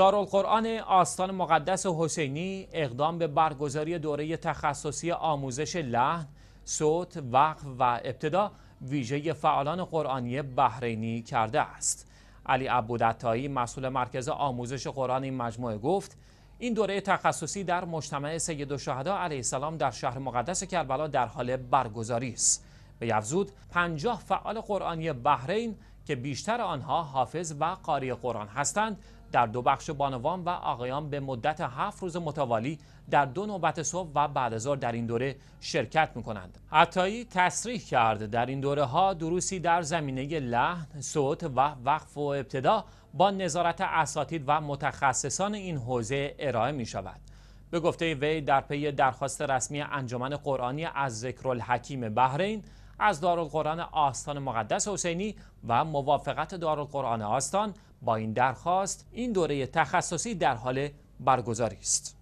دارالقرآن آستان مقدس حسینی اقدام به برگزاری دوره تخصصی آموزش لحن، صوت، وقف و ابتدا ویژه فعالان قرآنی بحرینی کرده است. علی عبودتایی مسئول مرکز آموزش قرآن این مجموعه گفت این دوره تخصصی در مجتمع سید و علیه السلام در شهر مقدس کربلا در حال برگزاری است. به یفزود، پنجاه فعال قرآنی بحرین که بیشتر آنها حافظ و قاری قرآن هستند در دو بخش بانوان و آقایان به مدت هفت روز متوالی در دو نوبت صبح و بعد ظهر در این دوره شرکت می کنند. عطایی تصریح کرد در این دوره ها دروسی در زمینه لحن، صوت و وقف و ابتدا با نظارت اساتید و متخصصان این حوزه ارائه می شود. به گفته وی در پی درخواست رسمی انجمن قرآنی از ذکر الحکیم بحرین از دارالقرآن آستان مقدس حسینی و موافقت دارالقرآن آستان با این درخواست این دوره تخصصی در حال برگزاری است.